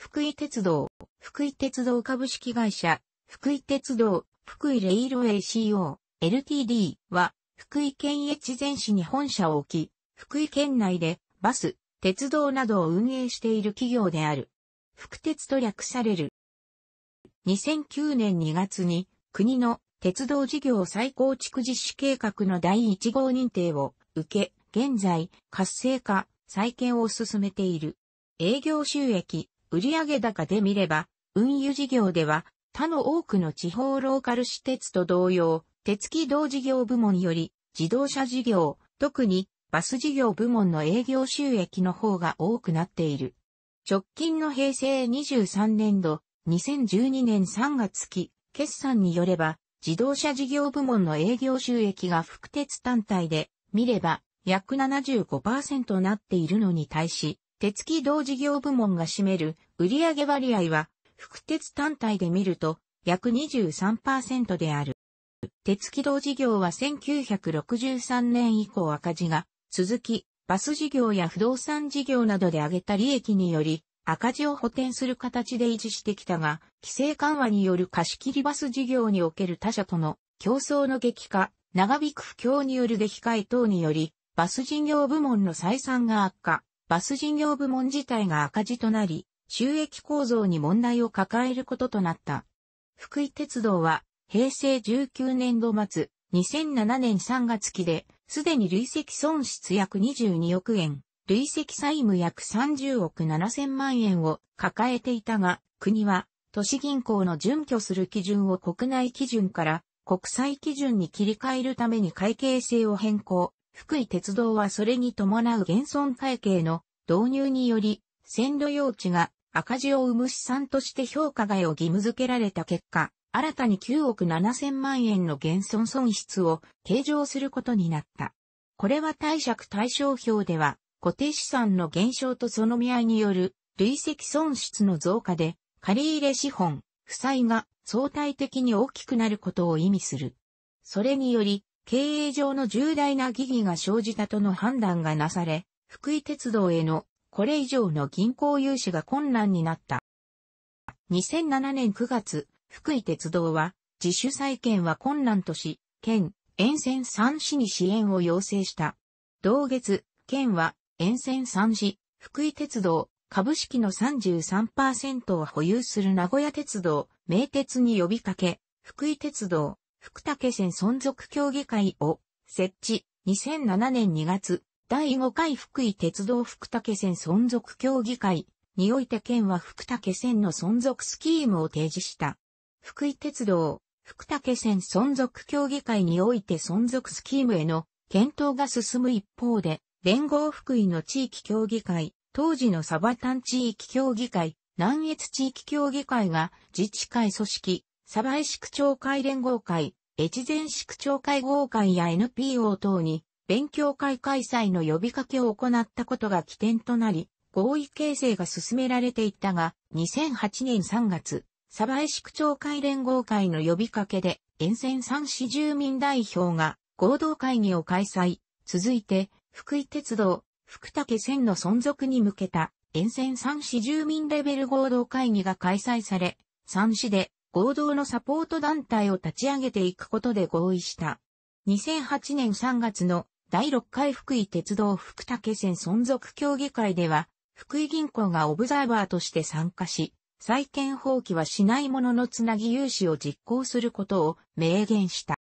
福井鉄道、福井鉄道株式会社、福井鉄道、福井レイルウェイ CO、LTD は、福井県越前市に本社を置き、福井県内でバス、鉄道などを運営している企業である。福鉄と略される。2009年2月に国の鉄道事業再構築実施計画の第1号認定を受け、現在活性化、再建を進めている。営業収益、売上高で見れば、運輸事業では、他の多くの地方ローカル私鉄と同様、鉄軌道事業部門より、自動車事業、特にバス事業部門の営業収益の方が多くなっている。直近の平成23年度、2012年3月期、決算によれば、自動車事業部門の営業収益が副鉄単体で見れば約75%なっているのに対し、鉄機道事業部門が占める売上割合は、副鉄単体で見ると約23%である。鉄機道事業は1963年以降赤字が続き、バス事業や不動産事業などで上げた利益により、赤字を補填する形で維持してきたが、規制緩和による貸切バス事業における他社との競争の激化、長引く不況による出替え等により、バス事業部門の採算が悪化、バス事業部門自体が赤字となり、収益構造に問題を抱えることとなった。福井鉄道は、平成19年度末、2007年3月期で、すでに累積損失約22億円、累積債務約30億7000万円を抱えていたが、国は、都市銀行の準拠する基準を国内基準から国際基準に切り替えるために会計性を変更、福井鉄道はそれに伴う現存会計の導入により、線路用地が赤字を生む資産として評価外を義務付けられた結果、新たに9億7千万円の減損損失を計上することになった。これは貸借対照表では、固定資産の減少とその見合いによる累積損失の増加で、借入資本、負債が相対的に大きくなることを意味する。それにより、経営上の重大な疑義が生じたとの判断がなされ、福井鉄道へのこれ以上の銀行融資が困難になった。2007年9月、福井鉄道は自主再建は困難とし、県、沿線3市に支援を要請した。同月、県は沿線3市、福井鉄道、株式の33%を保有する名古屋鉄道、名鉄に呼びかけ、福井鉄道、福武県存続協議会を設置。2007年2月、第5回福井鉄道福武線存続協議会において県は福武線の存続スキームを提示した。福井鉄道、福武線存続協議会において存続スキームへの検討が進む一方で、連合福井の地域協議会、当時のサバタン地域協議会、南越地域協議会が自治会組織、鯖江市区長会連合会、越前市区長会合会や NPO 等に、勉強会開催の呼びかけを行ったことが起点となり、合意形成が進められていったが、2008年3月、鯖江市区長会連合会の呼びかけで、沿線三市住民代表が合同会議を開催。続いて、福井鉄道、福武線の存続に向けた沿線三市住民レベル合同会議が開催され、三市で合同のサポート団体を立ち上げていくことで合意した。2008年3月の第6回福井鉄道福武線存続協議会では、福井銀行がオブザーバーとして参加し、債権放棄はしないもののつなぎ融資を実行することを明言した。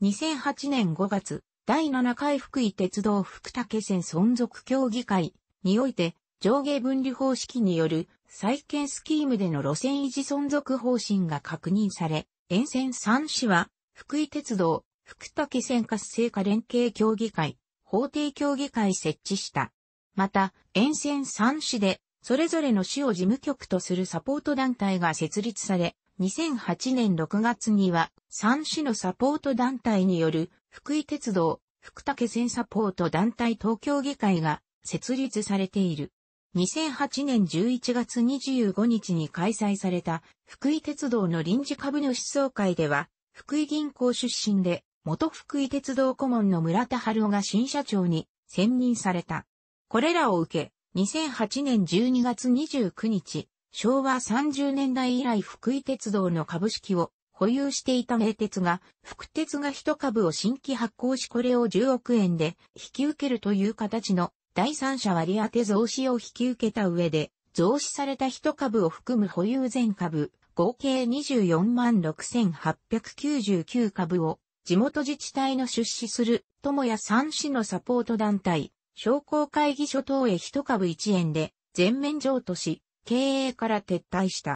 2008年5月、第7回福井鉄道福武線存続協議会において、上下分離方式による再建スキームでの路線維持存続方針が確認され、沿線3市は、福井鉄道、福武線活性化連携協議会、法定協議会設置した。また、沿線3市で、それぞれの市を事務局とするサポート団体が設立され、2008年6月には、3市のサポート団体による、福井鉄道、福武線サポート団体東京議会が設立されている。2008年11月25日に開催された福井鉄道の臨時株主総会では、福井銀行出身で、元福井鉄道顧問の村田春夫が新社長に選任された。これらを受け、2008年12月29日、昭和30年代以来福井鉄道の株式を保有していた名鉄が、福鉄が一株を新規発行しこれを10億円で引き受けるという形の第三者割当増資を引き受けた上で、増資された一株を含む保有全株、合計24万6899株を、地元自治体の出資する、友や三市のサポート団体、商工会議所等へ一株一円で、全面譲渡し、経営から撤退した。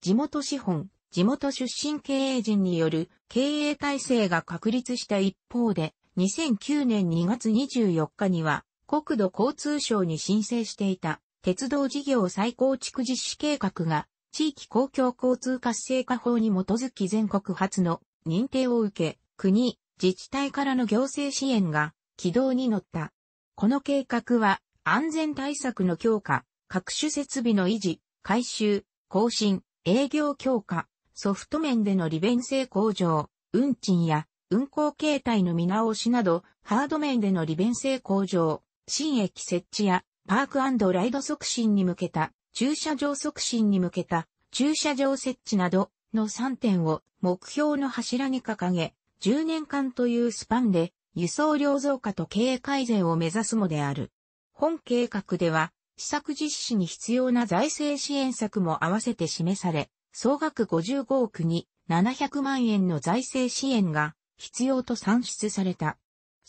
地元資本、地元出身経営陣による経営体制が確立した一方で、2009年2月24日には、国土交通省に申請していた鉄道事業再構築実施計画が地域公共交通活性化法に基づき全国初の認定を受け、国、自治体からの行政支援が軌道に乗った。この計画は安全対策の強化、各種設備の維持、改修、更新、営業強化、ソフト面での利便性向上、運賃や運行形態の見直しなど、ハード面での利便性向上、新駅設置やパークライド促進に向けた、駐車場促進に向けた、駐車場設置などの3点を目標の柱に掲げ、10年間というスパンで輸送量増加と経営改善を目指すのである。本計画では、施策実施に必要な財政支援策も合わせて示され、総額55億に700万円の財政支援が必要と算出された。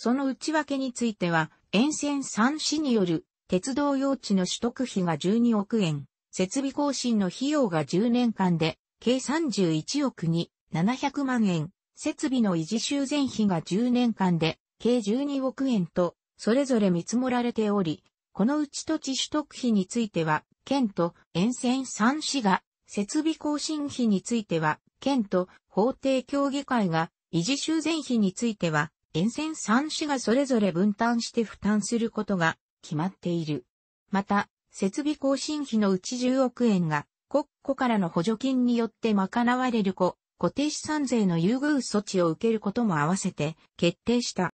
その内訳については、沿線3市による鉄道用地の取得費が12億円、設備更新の費用が10年間で、計31億に700万円、設備の維持修繕費が10年間で、計12億円と、それぞれ見積もられており、このうち土地取得費については、県と沿線3市が、設備更新費については、県と法定協議会が、維持修繕費については、沿線3市がそれぞれ分担して負担することが決まっている。また、設備更新費のうち10億円が国庫からの補助金によって賄われる子、固定資産税の優遇措置を受けることも合わせて決定した。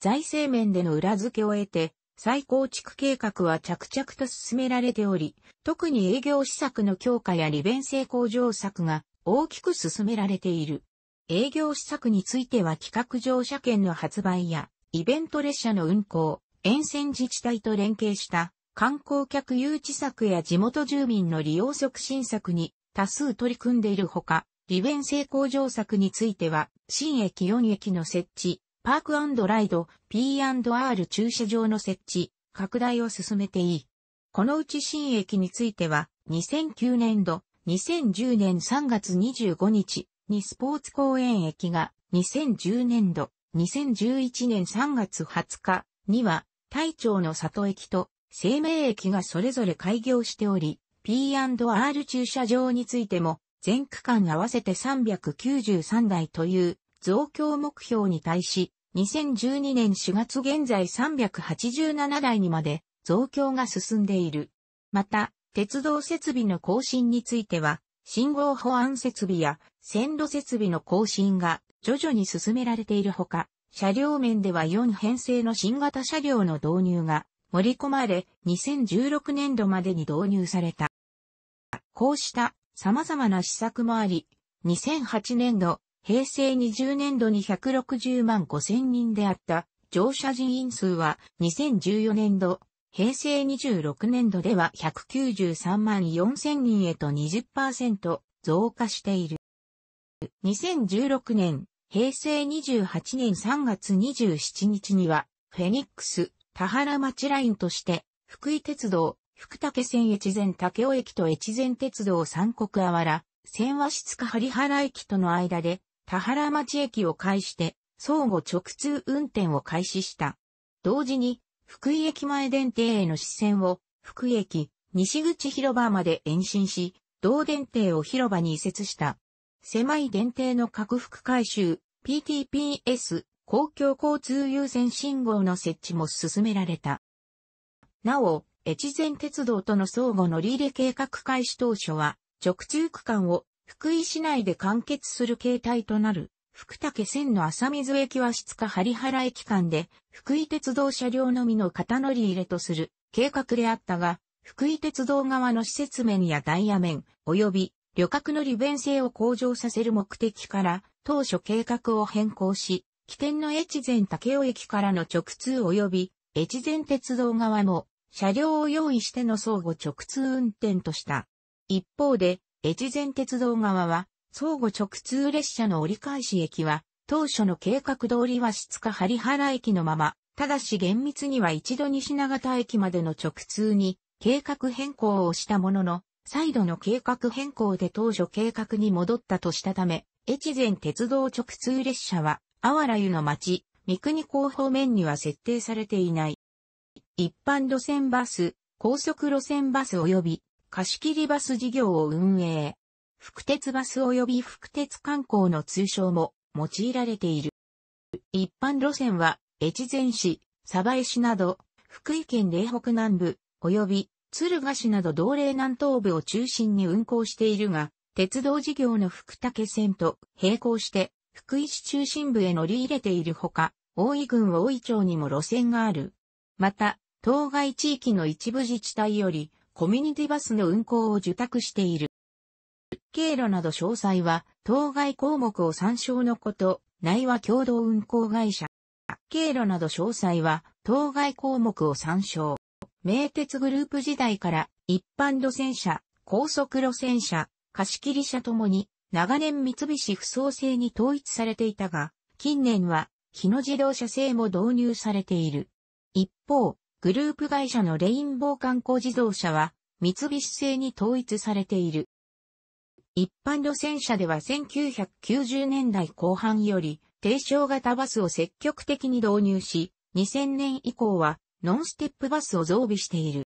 財政面での裏付けを得て、再構築計画は着々と進められており、特に営業施策の強化や利便性向上策が大きく進められている。営業施策については企画乗車券の発売や、イベント列車の運行、沿線自治体と連携した観光客誘致策や地元住民の利用促進策に多数取り組んでいるほか、利便性向上策については、新駅4駅の設置、パークライド、P&R 駐車場の設置、拡大を進めていい。このうち新駅については、2009年度、2010年3月25日、にスポーツ公園駅が2010年度、2011年3月20日には、大町の里駅と生命駅がそれぞれ開業しており、P&R 駐車場についても、全区間合わせて393台という増強目標に対し、2012年4月現在387台にまで増強が進んでいる。また、鉄道設備の更新については、信号保安設備や線路設備の更新が徐々に進められているほか、車両面では4編成の新型車両の導入が盛り込まれ、2016年度までに導入された。こうした様々な施策もあり、2008年度、平成20年度に160万5千人であった乗車人員数は2014年度平成26年度では193万4000人へと20%増加している。2016年、平成28年3月27日には、フェニックス、田原町ラインとして、福井鉄道、福竹線越前竹尾駅と越前鉄道三国あわら、線和室か張原駅との間で、田原町駅を介して、相互直通運転を開始した。同時に、福井駅前電停への支線を、福井駅、西口広場まで延伸し、同電停を広場に移設した。狭い電停の拡幅改修、PTPS、公共交通優先信号の設置も進められた。なお、越前鉄道との相互乗り入れ計画開始当初は、直通区間を福井市内で完結する形態となる福武線の浅水駅は質日、針原駅間で、福井鉄道車両のみの型乗り入れとする計画であったが、福井鉄道側の施設面やダイヤ面、及び旅客の利便性を向上させる目的から、当初計画を変更し、起点の越前武雄駅からの直通及び、越前鉄道側も、車両を用意しての相互直通運転とした。一方で、越前鉄道側は、相互直通列車の折り返し駅は、当初の計画通りは質か針原駅のまま、ただし厳密には一度西長田駅までの直通に計画変更をしたものの、再度の計画変更で当初計画に戻ったとしたため、越前鉄道直通列車は、あわら湯の町、三国港方面には設定されていない。一般路線バス、高速路線バス及び貸し切りバス事業を運営。福鉄バス及び福鉄観光の通称も用いられている。一般路線は、越前市、鯖江市など、福井県嶺北南部、及び鶴ヶ市など同嶺南東部を中心に運行しているが、鉄道事業の福武線と並行して、福井市中心部へ乗り入れているほか、大井郡大井町にも路線がある。また、当該地域の一部自治体より、コミュニティバスの運行を受託している。経路など詳細は、当該項目を参照のこと、内は共同運行会社。経路など詳細は、当該項目を参照。名鉄グループ時代から、一般路線車、高速路線車、貸切車ともに、長年三菱不走制に統一されていたが、近年は、日野自動車製も導入されている。一方、グループ会社のレインボー観光自動車は、三菱製に統一されている。一般路線車では1990年代後半より、低床型バスを積極的に導入し、2000年以降はノンステップバスを増備している。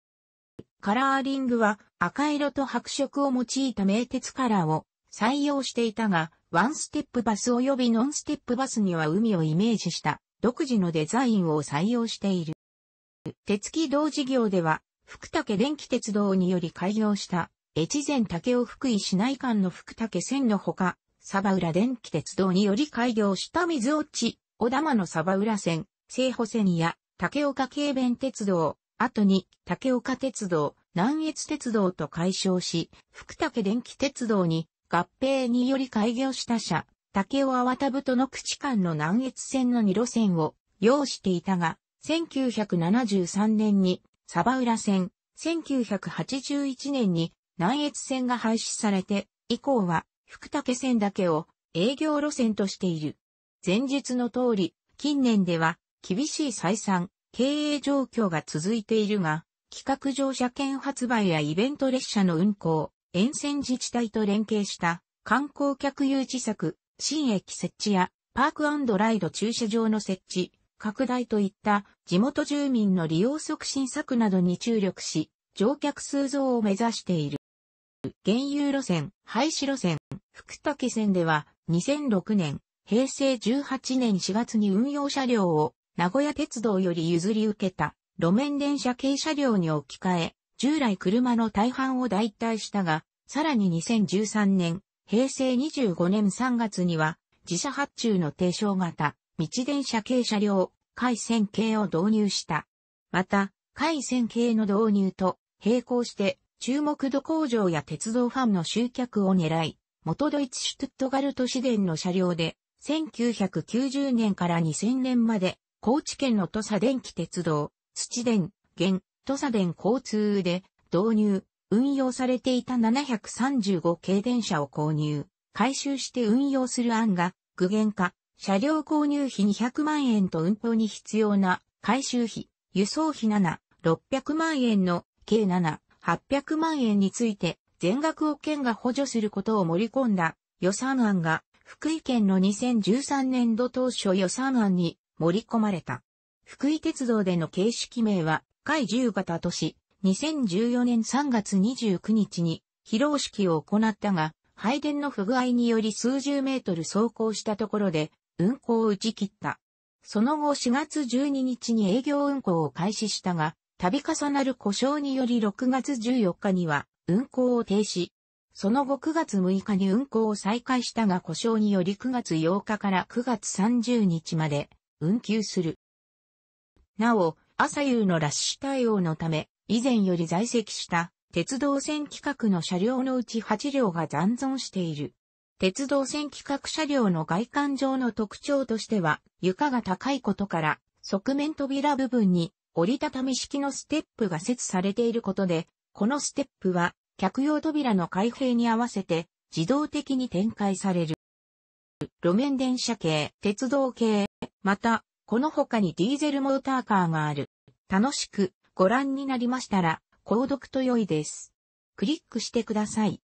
カラーリングは赤色と白色を用いた名鉄カラーを採用していたが、ワンステップバス及びノンステップバスには海をイメージした独自のデザインを採用している。鉄軌道事業では、福武電気鉄道により開業した越前竹尾福井市内間の福竹線のほか、サバ浦電気鉄道により開業した水落ち、小玉のサバ浦線、西保線や竹岡軽便鉄道、後に竹岡鉄道、南越鉄道と解消し、福竹電気鉄道に合併により開業した社、竹尾淡田部との口間の南越線の2路線を要していたが、1973年に、サバ浦線、1981年に南越線が廃止されて、以降は福武線だけを営業路線としている。前述の通り、近年では厳しい採算、経営状況が続いているが、企画乗車券発売やイベント列車の運行、沿線自治体と連携した観光客誘致策、新駅設置やパークライド駐車場の設置、拡大といった地元住民の利用促進策などに注力し、乗客数増を目指している。原油路線、廃止路線、福武線では2006年、平成18年4月に運用車両を名古屋鉄道より譲り受けた路面電車系車両に置き換え、従来車の大半を代替したが、さらに2013年、平成25年3月には自社発注の低床型、道電車系車両、回線系を導入した。また、回線系の導入と並行して注目度工場や鉄道ファンの集客を狙い、元ドイツシュトゥットガルト市電の車両で、1990年から2000年まで、高知県の土佐電気鉄道、土電、現、土佐電交通で、導入、運用されていた735系電車を購入、回収して運用する案が、具現化、車両購入費200万円と運行に必要な、回収費、輸送費7、600万円の、計7、800万円について全額を県が補助することを盛り込んだ予算案が福井県の2013年度当初予算案に盛り込まれた。福井鉄道での形式名は、海10型都市、2014年3月29日に披露式を行ったが、配電の不具合により数十メートル走行したところで、運行を打ち切った。その後4月12日に営業運行を開始したが、度重なる故障により6月14日には運行を停止。その後9月6日に運行を再開したが故障により9月8日から9月30日まで運休する。なお、朝夕のラッシュ対応のため、以前より在籍した鉄道線規格の車両のうち8両が残存している。鉄道線規格車両の外観上の特徴としては、床が高いことから、側面扉部分に折りたたみ式のステップが設されていることで、このステップは客用扉の開閉に合わせて自動的に展開される。路面電車系、鉄道系、また、この他にディーゼルモーターカーがある。楽しくご覧になりましたら、購読と良いです。クリックしてください。